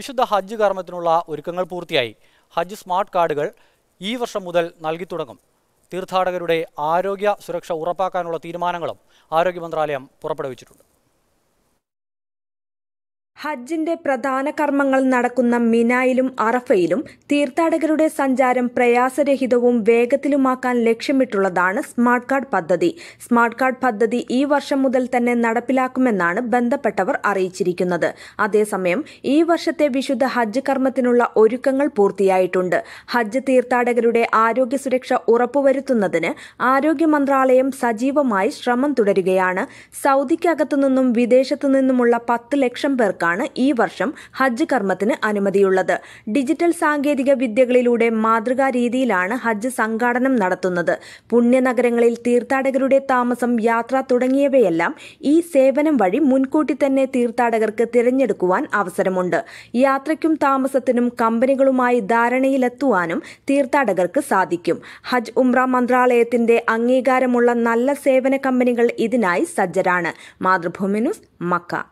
വിശുദ്ധ ഹജ്ജ് കർമ്മത്തിനുള്ള ഒരുക്കങ്ങൾ പൂർത്തിയായി ഹജ്ജ് സ്മാർട്ട് കാർഡുകൾ ഈ വർഷം മുതൽ നൽകി തുടങ്ങും തീർത്ഥാടകരുടെ ആരോഗ്യ സുരക്ഷ ഉറപ്പാക്കാനുള്ള തീരുമാനങ്ങളും ആരോഗ്യ മന്ത്രാലയം പുറപ്പെടുവിച്ചിട്ടുണ്ട് ഹജ്ജിന്റെ പ്രധാന കർമ്മങ്ങൾ നടക്കുന്ന മിനായിലും അറഫയിലും തീർത്ഥാടകരുടെ സഞ്ചാരം പ്രയാസരഹിതവും വേഗത്തിലുമാക്കാൻ ലക്ഷ്യമിട്ടുള്ളതാണ് സ്മാർട്ട് കാർഡ് പദ്ധതി സ്മാർട്ട് കാർഡ് പദ്ധതി ഈ വർഷം മുതൽ തന്നെ നടപ്പിലാക്കുമെന്നാണ് ബന്ധപ്പെട്ടവർ അറിയിച്ചിരിക്കുന്നത് അതേസമയം ഈ വർഷത്തെ വിശുദ്ധ ഹജ്ജ് കർമ്മത്തിനുള്ള ഒരുക്കങ്ങൾ പൂർത്തിയായിട്ടുണ്ട് ഹജ്ജ് തീർത്ഥാടകരുടെ ആരോഗ്യ സുരക്ഷ ഉറപ്പുവരുത്തുന്നതിന് ആരോഗ്യ മന്ത്രാലയം സജീവമായി ശ്രമം തുടരുകയാണ് സൗദിക്കകത്തുനിന്നും വിദേശത്തുനിന്നുമുള്ള പത്ത് ലക്ഷം പേർക്കാണ് ആളുകൾക്കാണ് ഈ വർഷം ഹജ്ജ് കർമ്മത്തിന് അനുമതിയുള്ളത് ഡിജിറ്റൽ സാങ്കേതിക വിദ്യകളിലൂടെ മാതൃകാ രീതിയിലാണ് ഹജ്ജ് സംഘാടനം നടത്തുന്നത് പുണ്യനഗരങ്ങളിൽ തീർത്ഥാടകരുടെ താമസം യാത്ര തുടങ്ങിയവയെല്ലാം ഈ സേവനം വഴി മുൻകൂട്ടി തന്നെ തീർത്ഥാടകർക്ക് തിരഞ്ഞെടുക്കുവാൻ അവസരമുണ്ട് യാത്രയ്ക്കും താമസത്തിനും കമ്പനികളുമായി ധാരണയിലെത്തുവാനും തീർത്ഥാടകർക്ക് സാധിക്കും ഹജ്ജ് ഉംറ മന്ത്രാലയത്തിന്റെ അംഗീകാരമുള്ള നല്ല സേവന കമ്പനികൾ ഇതിനായി സജ്ജരാണ് മാതൃഭൂമി ന്യൂസ് മക്ക